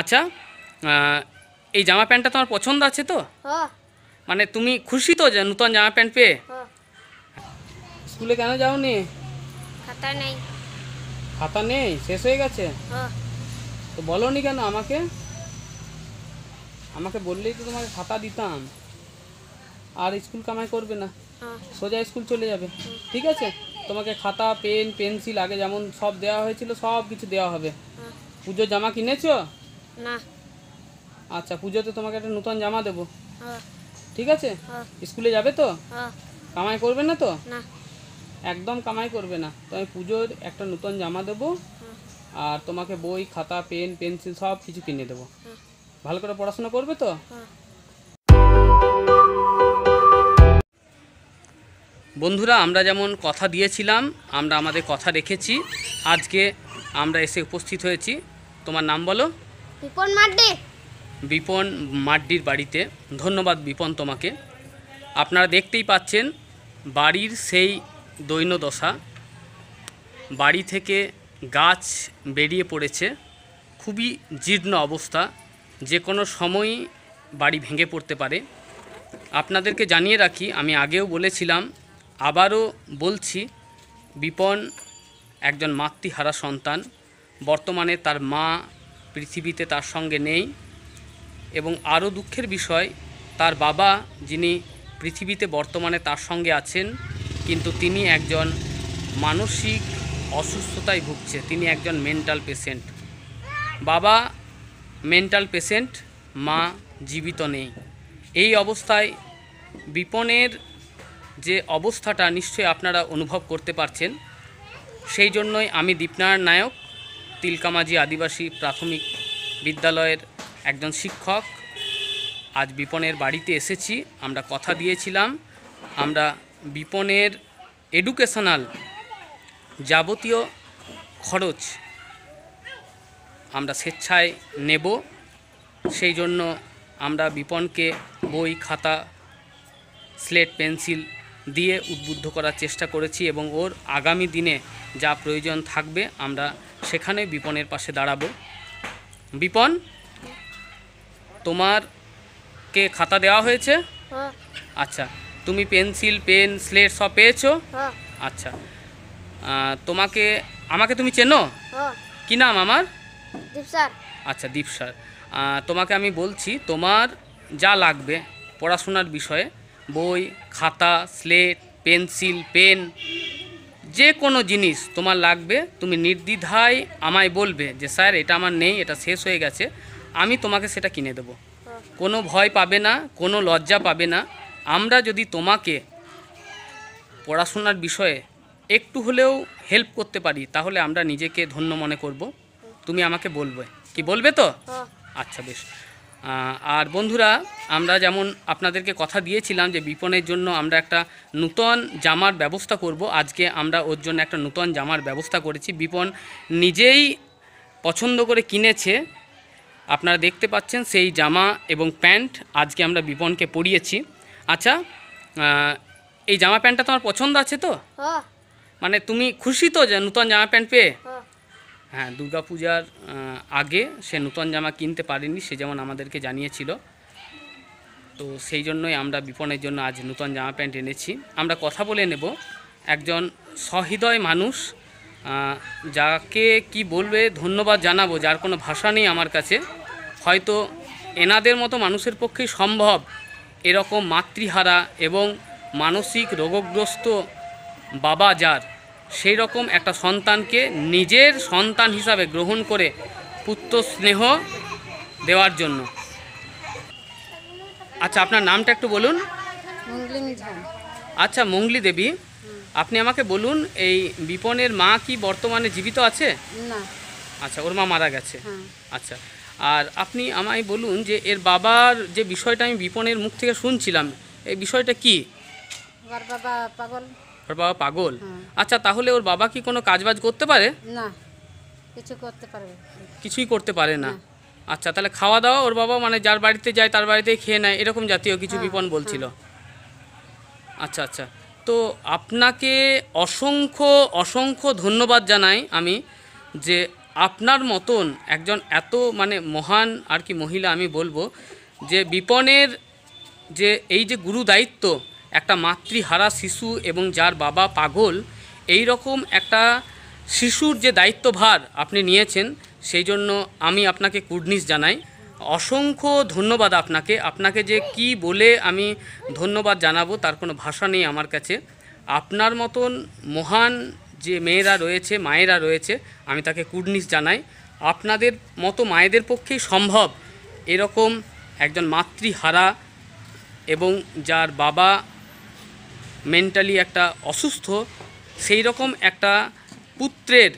আচ্ছা এই জামা প্যান্টটা তোমার পছন্দ আছে তো হ্যাঁ। মানে তুমি খুশি তো নতুন জামা প্যান্ট পেয়ে হ্যাঁ। স্কুলে কেন যাওনি খাতা নেই খাতা নেই শেষ হয়ে গেছে হ্যাঁ। তো বলনি কেন আমাকে আমাকে বললেই তো তোমাকে খাতা দিতাম আর স্কুল কামাই করবে না সোজা স্কুল চলে যাবে ঠিক আছে তোমাকে খাতা পেন পেন্সিল আগে যেমন সব দেওয়া হয়েছিল সব কিছু দেওয়া হবে পুজোর জামা কিনেছো না আচ্ছা পুজোতে তোমাকে একটা নতুন জামা দেবো হ্যাঁ। ঠিক আছে হ্যাঁ। স্কুলে যাবে তো হ্যাঁ। কামাই করবে না তো একদম কামাই করবে না তো আমি পুজোর একটা নতুন জামা দেবো আর তোমাকে বই খাতা পেন পেন্সিল সব কিছু কিনে দেবো ভালো করে পড়াশোনা করবে তো বন্ধুরা আমরা যেমন কথা দিয়েছিলাম আমরা আমাদের কথা রেখেছি আজকে আমরা এসে উপস্থিত হয়েছি তোমার নাম বলো বিপন মাড্ডি বিপন মাড্ডির বাড়িতে ধন্যবাদ বিপন তোমাকে আপনারা দেখতেই পাচ্ছেন বাড়ির সেই দৈন্যদশা বাড়ি থেকে গাছ বেরিয়ে পড়েছে খুবই জীর্ণ অবস্থা যে কোনো সময়ই বাড়ি ভেঙে পড়তে পারে আপনাদেরকে জানিয়ে রাখি আমি আগেও বলেছিলাম আবারও বলছি বিপন একজন মাতৃহারা সন্তান বর্তমানে তার মা পৃথিবীতে তার সঙ্গে নেই এবং আরও দুঃখের বিষয় তার বাবা যিনি পৃথিবীতে বর্তমানে তার সঙ্গে আছেন কিন্তু তিনি একজন মানসিক অসুস্থতায় ভুগছে তিনি একজন মেন্টাল পেশেন্ট বাবা মেন্টাল পেশেন্ট মা জীবিত নেই এই অবস্থায় বিপণের যে অবস্থাটা নিশ্চয়ই আপনারা অনুভব করতে পারছেন সেই জন্যই আমি দীপনারায়ণ নায়ক তিলকামাজি আদিবাসী প্রাথমিক বিদ্যালয়ের একজন শিক্ষক আজ বিপনের বাড়িতে এসেছি আমরা কথা দিয়েছিলাম আমরা বিপনের এডুকেশনাল যাবতীয় খরচ আমরা স্বেচ্ছায় নেব সেই জন্য আমরা বিপনকে বই খাতা স্লেট পেন্সিল দিয়ে উদ্বুদ্ধ করার চেষ্টা করেছি এবং ওর আগামী দিনে যা প্রয়োজন থাকবে আমরা সেখানে বিপনের পাশে দাঁড়াবো বিপন তোমার কে খাতা দেওয়া হয়েছে হ্যাঁ। আচ্ছা তুমি পেন্সিল পেন স্লেট সব পেয়েছো হ্যাঁ। আচ্ছা তোমাকে আমাকে তুমি চেনো হ্যাঁ। কি নাম আমার আচ্ছা দীপ স্যার তোমাকে আমি বলছি তোমার যা লাগবে পড়াশোনার বিষয়ে বই খাতা স্লেট পেন্সিল পেন যে কোনো জিনিস তোমার লাগবে তুমি নির্দ্বিধায় আমায় বলবে যে স্যার এটা আমার নেই এটা শেষ হয়ে গেছে আমি তোমাকে সেটা কিনে দেব কোনো ভয় পাবে না কোনো লজ্জা পাবে না আমরা যদি তোমাকে পড়াশোনার বিষয়ে একটু হলেও হেল্প করতে পারি তাহলে আমরা নিজেকে ধন্য মনে করব তুমি আমাকে বলবে কি বলবে তো হ্যাঁ। আচ্ছা বেশ আর বন্ধুরা আমরা যেমন আপনাদেরকে কথা দিয়েছিলাম যে বিপণের জন্য আমরা একটা নূতন জামার ব্যবস্থা করব আজকে আমরা ওর জন্য একটা নূতন জামার ব্যবস্থা করেছি বিপণ নিজেই পছন্দ করে কিনেছে আপনারা দেখতে পাচ্ছেন সেই জামা এবং প্যান্ট আজকে আমরা বিপণকে পরিয়েছি আচ্ছা এই জামা প্যান্টটা তোমার পছন্দ আছে তো হ্যাঁ। মানে তুমি খুশি তো যে নূতন জামা প্যান্ট পেয়ে হ্যাঁ। হ্যাঁ দুর্গাপূজার আগে সে নূতন জামা কিনতে পারেনি সে যেমন আমাদেরকে জানিয়েছিল তো সেই জন্যই আমরা বিপণের জন্য আজ নূতন জামা প্যান্ট এনেছি আমরা কথা বলে নেব একজন সহৃদয় মানুষ যাকে কি বলবে ধন্যবাদ জানাবো যার কোনো ভাষা নেই আমার কাছে হয়তো এনাদের মতো মানুষের পক্ষে সম্ভব এরকম মাতৃহারা এবং মানসিক রোগগ্রস্ত বাবা যার সেই রকম একটা সন্তানকে নিজের সন্তান হিসাবে গ্রহণ করে পুত্র স্নেহ দেওয়ার জন্য আচ্ছা আপনার নামটা একটু বলুন আচ্ছা মঙ্গলি দেবী আপনি আমাকে বলুন এই বিপনের মা কি বর্তমানে জীবিত আছে আচ্ছা ওর মা মারা গেছে হ্যাঁ। আচ্ছা আর আপনি আমায় বলুন যে এর বাবার যে বিষয়টা আমি বিপনের মুখ থেকে শুনছিলাম এই বিষয়টা কি বাবা পাগল ওর বাবা পাগল হ্যাঁ। আচ্ছা তাহলে ওর বাবা কি কোনো কাজবাজ করতে পারে না কিছু করতে পারবে কিছুই করতে পারে না আচ্ছা তাহলে খাওয়া দাওয়া ওর বাবা মানে যার বাড়িতে যায় তার বাড়িতেই খেয়ে নেয় এরকম জাতীয় কিছু হ্যাঁ, বিপণ হ্যাঁ। বলছিল আচ্ছা আচ্ছা তো আপনাকে অসংখ্য অসংখ্য ধন্যবাদ জানাই আমি যে আপনার মতন একজন এত মানে মহান আর কি মহিলা আমি বলবো যে বিপনের যে এই যে গুরু দায়িত্ব একটা মাতৃহারা শিশু এবং যার বাবা পাগল এই রকম একটা শিশুর যে দায়িত্বভার আপনি নিয়েছেন সেই জন্য আমি আপনাকে কুডনিস জানাই অসংখ্য ধন্যবাদ আপনাকে আপনাকে যে কি বলে আমি ধন্যবাদ জানাবো তার কোনো ভাষা নেই আমার কাছে আপনার মতন মহান যে মেয়েরা রয়েছে মায়েরা রয়েছে আমি তাকে কুডনিস জানাই আপনাদের মতো মায়েদের পক্ষেই সম্ভব এরকম একজন মাতৃহারা এবং যার বাবা মেন্টালি একটা অসুস্থ সেই রকম একটা পুত্রের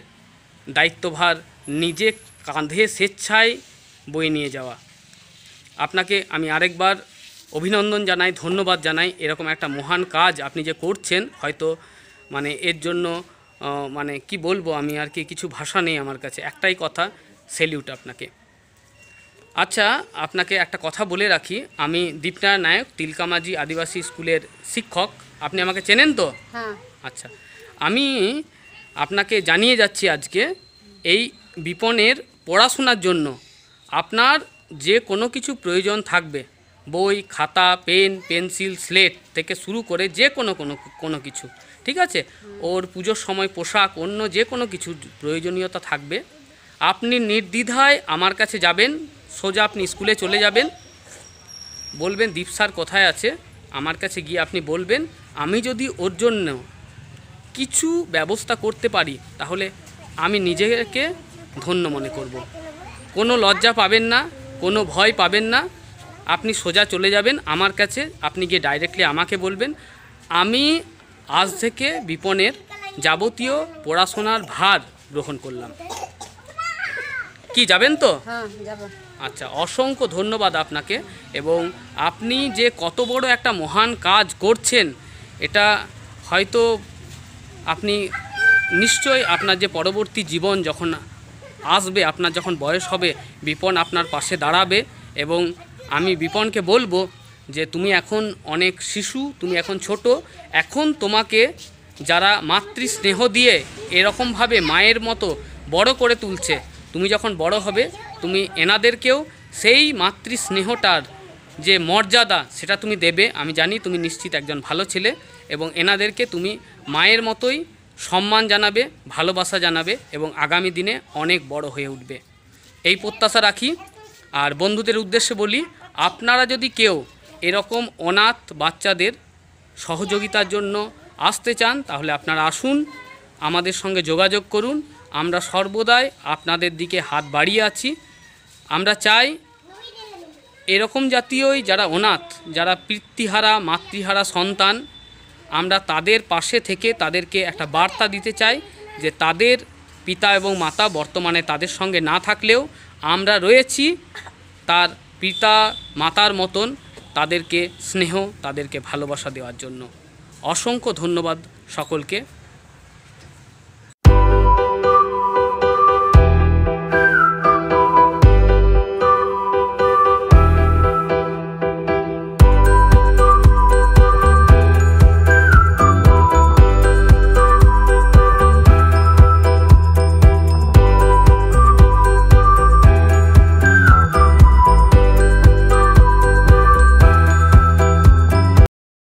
দায়িত্বভার নিজে কাঁধে স্বেচ্ছায় বয়ে নিয়ে যাওয়া আপনাকে আমি আরেকবার অভিনন্দন জানাই ধন্যবাদ জানাই এরকম একটা মহান কাজ আপনি যে করছেন হয়তো মানে এর জন্য মানে কি বলবো আমি আর কি কিছু ভাষা নেই আমার কাছে একটাই কথা সেলিউট আপনাকে আচ্ছা আপনাকে একটা কথা বলে রাখি আমি দীপনা নায়ক তিলকামাজি আদিবাসী স্কুলের শিক্ষক আপনি আমাকে চেনেন তো হ্যাঁ। আচ্ছা আমি আপনাকে জানিয়ে যাচ্ছি আজকে এই বিপণের পড়াশোনার জন্য আপনার যে কোনো কিছু প্রয়োজন থাকবে বই খাতা পেন পেন্সিল স্লেট থেকে শুরু করে যে কোনো কোনো কোনো কিছু ঠিক আছে ওর পুজোর সময় পোশাক অন্য যে কোনো কিছু প্রয়োজনীয়তা থাকবে আপনি নির্দ্বিধায় আমার কাছে যাবেন সোজা আপনি স্কুলে চলে যাবেন বলবেন দীপ স্যার কোথায় আছে আমার কাছে গিয়ে আপনি বলবেন আমি যদি ওর জন্য কিছু ব্যবস্থা করতে পারি তাহলে আমি নিজেকে ধন্য মনে করব। কোনো লজ্জা পাবেন না কোনো ভয় পাবেন না আপনি সোজা চলে যাবেন আমার কাছে আপনি গিয়ে ডাইরেক্টলি আমাকে বলবেন আমি আজ থেকে বিপনের যাবতীয় পড়াশোনার ভার গ্রহণ করলাম কি যাবেন তো হ্যাঁ, আচ্ছা অসংখ্য ধন্যবাদ আপনাকে এবং আপনি যে কত বড় একটা মহান কাজ করছেন এটা হয়তো আপনি নিশ্চয় আপনার যে পরবর্তী জীবন যখন আসবে আপনার যখন বয়স হবে বিপন আপনার পাশে দাঁড়াবে এবং আমি বিপনকে বলবো যে তুমি এখন অনেক শিশু তুমি এখন ছোট এখন তোমাকে যারা মাতৃস্নেহ দিয়ে এরকমভাবে মায়ের মতো বড় করে তুলছে তুমি যখন বড় হবে তুমি এনাদেরকেও সেই মাতৃস্নেহটার যে মর্যাদা সেটা তুমি দেবে আমি জানি তুমি নিশ্চিত একজন ভালো ছেলে এবং এনাদেরকে তুমি মায়ের মতোই সম্মান জানাবে ভালোবাসা জানাবে এবং আগামী দিনে অনেক বড় হয়ে উঠবে এই প্রত্যাশা রাখি আর বন্ধুদের উদ্দেশ্যে বলি আপনারা যদি কেউ এরকম অনাথ বাচ্চাদের সহযোগিতার জন্য আসতে চান তাহলে আপনারা আসুন আমাদের সঙ্গে যোগাযোগ করুন আমরা সর্বদাই আপনাদের দিকে হাত বাড়িয়ে আছি আমরা চাই এরকম জাতীয়ই যারা অনাথ যারা পিতৃহারা মাতৃহারা সন্তান আমরা তাদের পাশে থেকে তাদেরকে একটা বার্তা দিতে চাই যে তাদের পিতা এবং মাতা বর্তমানে তাদের সঙ্গে না থাকলেও আমরা রয়েছি তার পিতা মাতার মতন তাদেরকে স্নেহ তাদেরকে ভালোবাসা দেওয়ার জন্য অসংখ্য ধন্যবাদ সকলকে